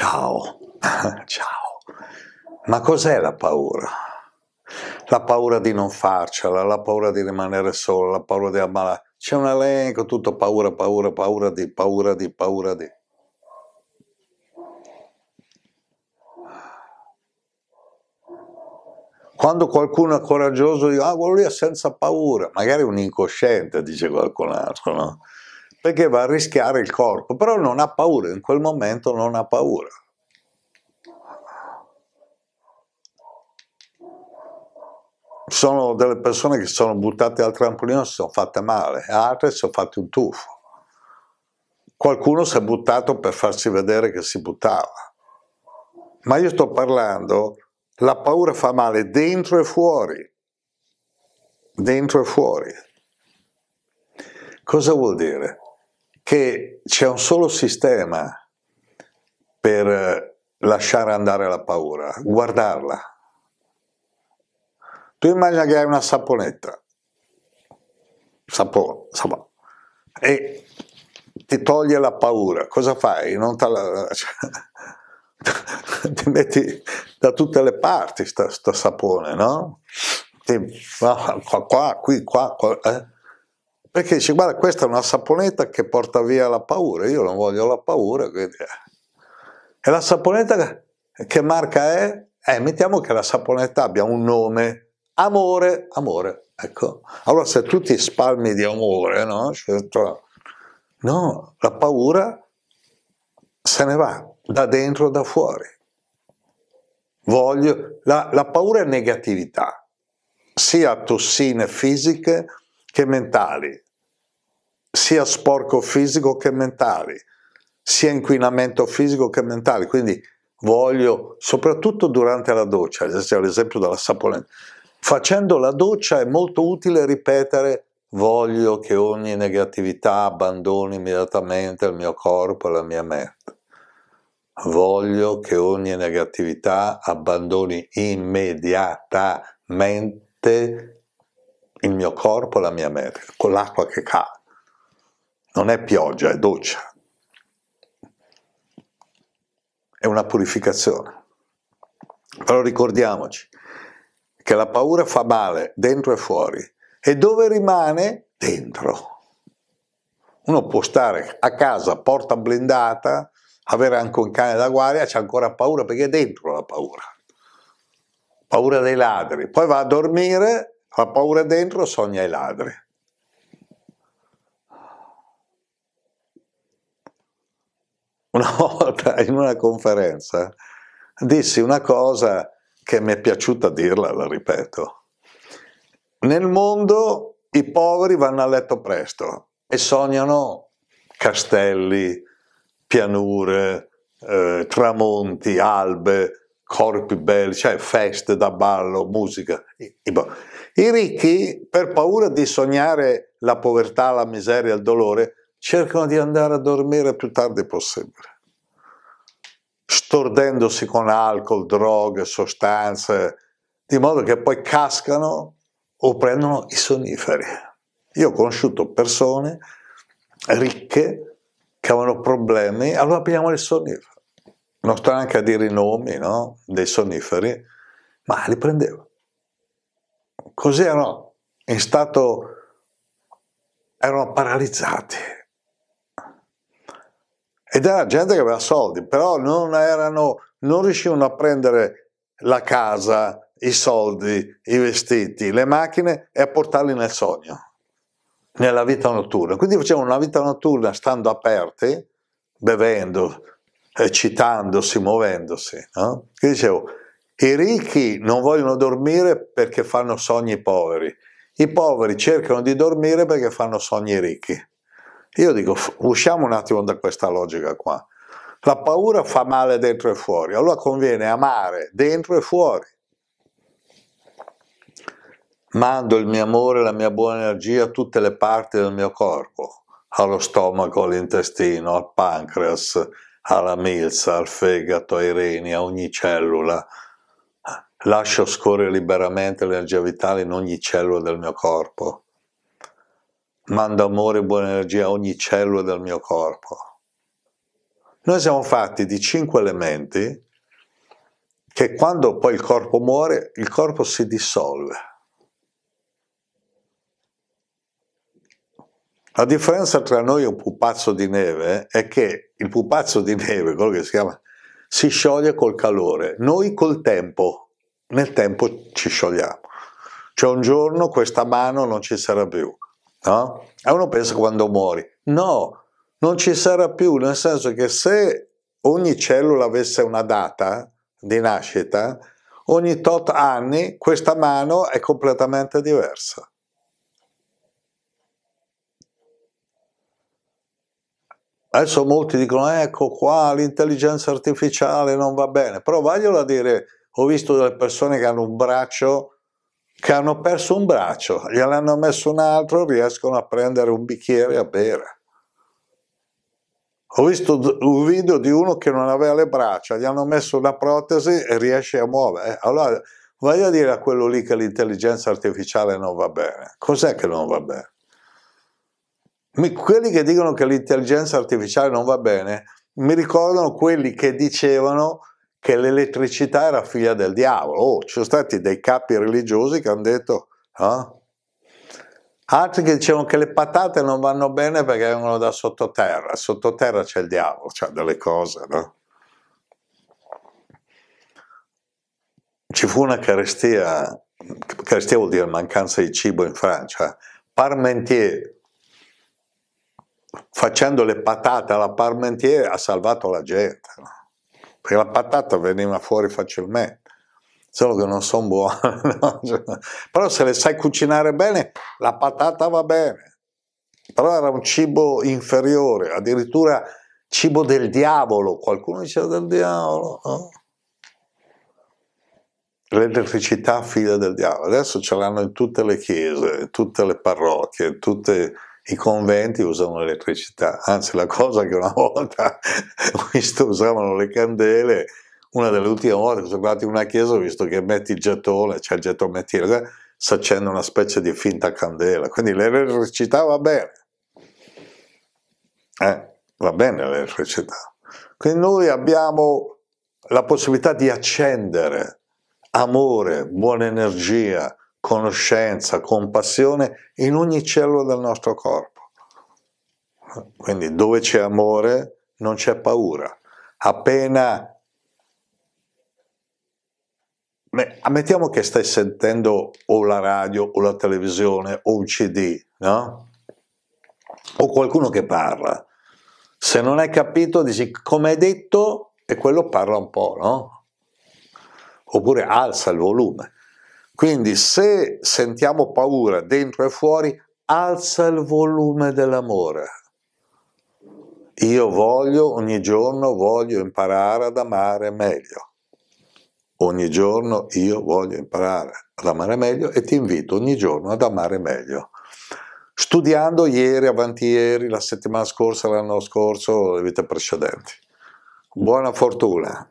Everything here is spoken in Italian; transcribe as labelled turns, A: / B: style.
A: Ciao, ciao. Ma cos'è la paura? La paura di non farcela, la paura di rimanere solo, la paura di ammalare. C'è un elenco, tutto paura, paura, paura di, paura di, paura di. Quando qualcuno è coraggioso, dico, ah, quello lì è senza paura. Magari un incosciente, dice qualcun altro, no? perché va a rischiare il corpo, però non ha paura, in quel momento non ha paura. Sono delle persone che sono buttate al trampolino e si sono fatte male, altre si sono fatte un tuffo. Qualcuno si è buttato per farsi vedere che si buttava. Ma io sto parlando, la paura fa male dentro e fuori, dentro e fuori. Cosa vuol dire? che c'è un solo sistema per eh, lasciare andare la paura, guardarla. Tu immagina che hai una saponetta, sapone, sapone, e ti toglie la paura, cosa fai? Non te la, cioè, ti metti da tutte le parti sta, sapone, no? Ti, ah, qua, qua, qui, qua, qua eh? perché dice guarda questa è una saponetta che porta via la paura, io non voglio la paura, quindi... Eh. E la saponetta che marca è? Eh, mettiamo che la saponetta abbia un nome, amore, amore, ecco. Allora se tu ti spalmi di amore, no? Cioè, no, la paura se ne va da dentro e da fuori. Voglio, la, la paura è negatività, sia tossine fisiche che mentali, sia sporco fisico che mentali, sia inquinamento fisico che mentale. Quindi voglio, soprattutto durante la doccia, l'esempio della saponetta, facendo la doccia è molto utile ripetere voglio che ogni negatività abbandoni immediatamente il mio corpo e la mia mente. Voglio che ogni negatività abbandoni immediatamente il mio corpo la mia mente, con l'acqua che cade. Non è pioggia, è doccia. È una purificazione. Però ricordiamoci che la paura fa male dentro e fuori. E dove rimane? Dentro. Uno può stare a casa, porta blindata, avere anche un cane da guardia, c'è ancora paura perché è dentro la paura. Paura dei ladri. Poi va a dormire la paura dentro sogna i ladri. Una volta in una conferenza dissi una cosa che mi è piaciuta dirla, la ripeto. Nel mondo i poveri vanno a letto presto e sognano castelli, pianure, eh, tramonti, albe, corpi belli, cioè feste da ballo, musica. I, i, i ricchi, per paura di sognare la povertà, la miseria, il dolore, cercano di andare a dormire il più tardi possibile, stordendosi con alcol, droghe, sostanze, di modo che poi cascano o prendono i sonniferi. Io ho conosciuto persone ricche che avevano problemi, allora prendiamo il sonnifero. Non sto neanche a dire i nomi no? dei sonniferi, ma li prendevano così erano in stato, erano paralizzati. Ed era gente che aveva soldi, però non, erano, non riuscivano a prendere la casa, i soldi, i vestiti, le macchine e a portarli nel sogno, nella vita notturna. Quindi facevano una vita notturna stando aperti, bevendo, eccitandosi, muovendosi. No? Quindi dicevo, i ricchi non vogliono dormire perché fanno sogni poveri, i poveri cercano di dormire perché fanno sogni ricchi. Io dico, usciamo un attimo da questa logica qua. La paura fa male dentro e fuori, allora conviene amare dentro e fuori. Mando il mio amore, la mia buona energia a tutte le parti del mio corpo, allo stomaco, all'intestino, al pancreas, alla milza, al fegato, ai reni, a ogni cellula, Lascio scorrere liberamente l'energia vitale in ogni cellula del mio corpo. Mando amore e buona energia a ogni cellula del mio corpo. Noi siamo fatti di cinque elementi che quando poi il corpo muore, il corpo si dissolve. La differenza tra noi e un pupazzo di neve è che il pupazzo di neve, quello che si chiama, si scioglie col calore, noi col tempo nel tempo ci sciogliamo. Cioè un giorno questa mano non ci sarà più, no? E uno pensa quando muori. No, non ci sarà più, nel senso che se ogni cellula avesse una data di nascita, ogni tot anni questa mano è completamente diversa. Adesso molti dicono, ecco qua l'intelligenza artificiale non va bene, però vaglielo a dire ho visto delle persone che hanno un braccio, che hanno perso un braccio, gliel'hanno messo un altro, riescono a prendere un bicchiere a bere. Ho visto un video di uno che non aveva le braccia, gli hanno messo una protesi e riesce a muovere. Eh, allora, voglio dire a quello lì che l'intelligenza artificiale non va bene. Cos'è che non va bene? Quelli che dicono che l'intelligenza artificiale non va bene, mi ricordano quelli che dicevano che l'elettricità era figlia del diavolo. Oh, ci sono stati dei capi religiosi che hanno detto, eh? altri che dicevano che le patate non vanno bene perché vengono da sottoterra, sottoterra c'è il diavolo, cioè delle cose, no? Ci fu una carestia, carestia vuol dire mancanza di cibo in Francia, Parmentier, facendo le patate alla Parmentier, ha salvato la gente, no? perché la patata veniva fuori facilmente, solo che non sono buone, però se le sai cucinare bene, la patata va bene, però era un cibo inferiore, addirittura cibo del diavolo, qualcuno diceva del diavolo, no? l'elettricità figlia del diavolo, adesso ce l'hanno in tutte le chiese, in tutte le parrocchie, in tutte i conventi usano l'elettricità, anzi la cosa che una volta ho visto usavano le candele, una delle ultime volte che sono andato in una chiesa ho visto che metti il gettone, c'è cioè il gettomettiere, eh, si accende una specie di finta candela, quindi l'elettricità va bene, eh, va bene l'elettricità. Quindi noi abbiamo la possibilità di accendere amore, buona energia, conoscenza, compassione in ogni cellula del nostro corpo. Quindi dove c'è amore non c'è paura. Appena... Beh, ammettiamo che stai sentendo o la radio o la televisione o un CD, no? O qualcuno che parla. Se non hai capito, dici come hai detto e quello parla un po', no? Oppure alza il volume. Quindi se sentiamo paura dentro e fuori, alza il volume dell'amore. Io voglio, ogni giorno voglio imparare ad amare meglio. Ogni giorno io voglio imparare ad amare meglio e ti invito ogni giorno ad amare meglio. Studiando ieri, avanti ieri, la settimana scorsa, l'anno scorso, le vite precedenti. Buona fortuna!